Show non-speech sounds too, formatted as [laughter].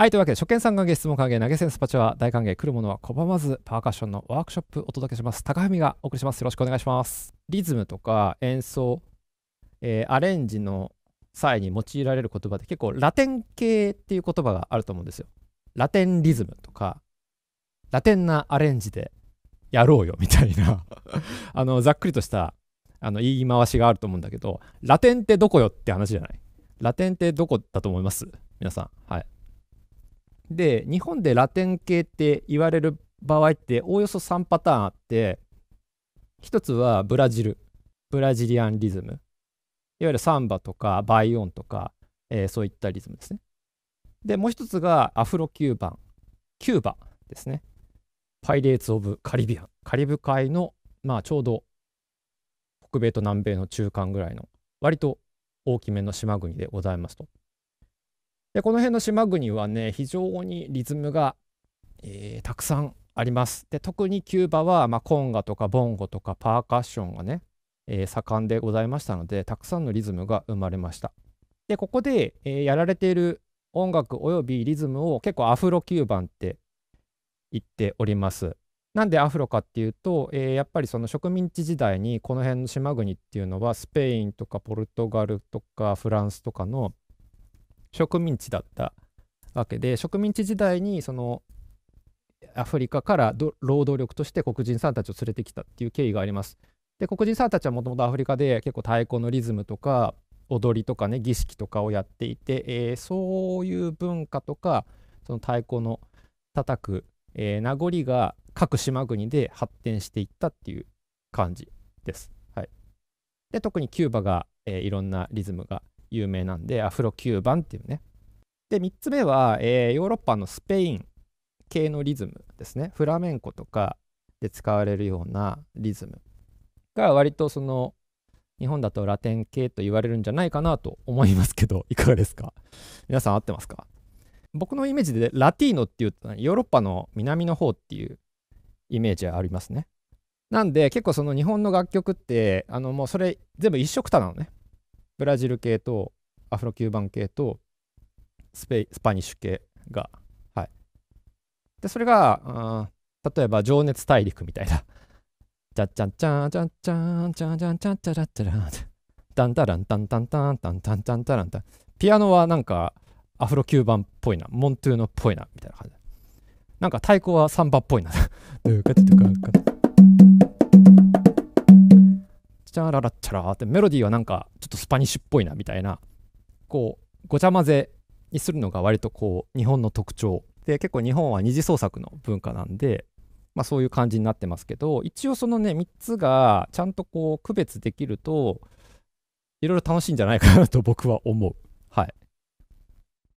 はい、というわけで、初見さんがゲストも歓迎、投げ銭スパチは大歓迎、来るものは拒まず、パーカッションのワークショップお届けします。高文がお送りします。よろしくお願いします。リズムとか演奏、えー、アレンジの際に用いられる言葉で結構ラテン系っていう言葉があると思うんですよ。ラテンリズムとか、ラテンなアレンジでやろうよみたいな [laughs] あの、ざっくりとしたあの言い回しがあると思うんだけど、ラテンってどこよって話じゃない。ラテンってどこだと思います皆さん。はい。で日本でラテン系って言われる場合っておおよそ3パターンあって一つはブラジルブラジリアンリズムいわゆるサンバとかバイオンとか、えー、そういったリズムですねでもう一つがアフロキューバンキューバですねパイレーツ・オブ・カリビアンカリブ海のまあちょうど北米と南米の中間ぐらいの割と大きめの島国でございますとでこの辺の島国はね非常にリズムが、えー、たくさんあります。で特にキューバは、まあ、コンガとかボンゴとかパーカッションがね、えー、盛んでございましたのでたくさんのリズムが生まれました。でここで、えー、やられている音楽およびリズムを結構アフロキューバンって言っております。なんでアフロかっていうと、えー、やっぱりその植民地時代にこの辺の島国っていうのはスペインとかポルトガルとかフランスとかの植民地だったわけで植民地時代にそのアフリカから労働力として黒人さんたちを連れてきたっていう経緯があります。で黒人さんたちはもともとアフリカで結構太鼓のリズムとか踊りとかね儀式とかをやっていて、えー、そういう文化とかその太鼓の叩く、えー、名残が各島国で発展していったっていう感じです。はい、で特にキューバが、えー、いろんなリズムが有名なんで、アフロキューバンっていうね。で、3つ目は、えー、ヨーロッパのスペイン系のリズムですね。フラメンコとかで使われるようなリズムが割とその日本だとラテン系と言われるんじゃないかなと思いますけど、[laughs] いかがですか皆さん合ってますか僕のイメージでラティーノっていうとヨーロッパの南の方っていうイメージはありますね。なんで結構その日本の楽曲ってあのもうそれ全部一色たなのね。ブラジル系とアフロキューバン系とスペスパニッシュ系が、はい。で、それが、例えば情熱大陸みたいな。チャチャチャチャチャチャチャチャチャチャチャチャタチャランタンチャタンタンチャタンタラチャンピアノはなんかアフロキューバンっぽいなモントゥーノっぽいなみたいな感じなんか太鼓はサンバっぽいなドゥカチドチャカララッチャラーってメロディーはなんかちょっとスパニッシュっぽいなみたいなこうごちゃ混ぜにするのが割とこう日本の特徴で結構日本は二次創作の文化なんで、まあ、そういう感じになってますけど一応そのね3つがちゃんとこう区別できるといろいろ楽しいんじゃないかなと僕は思う。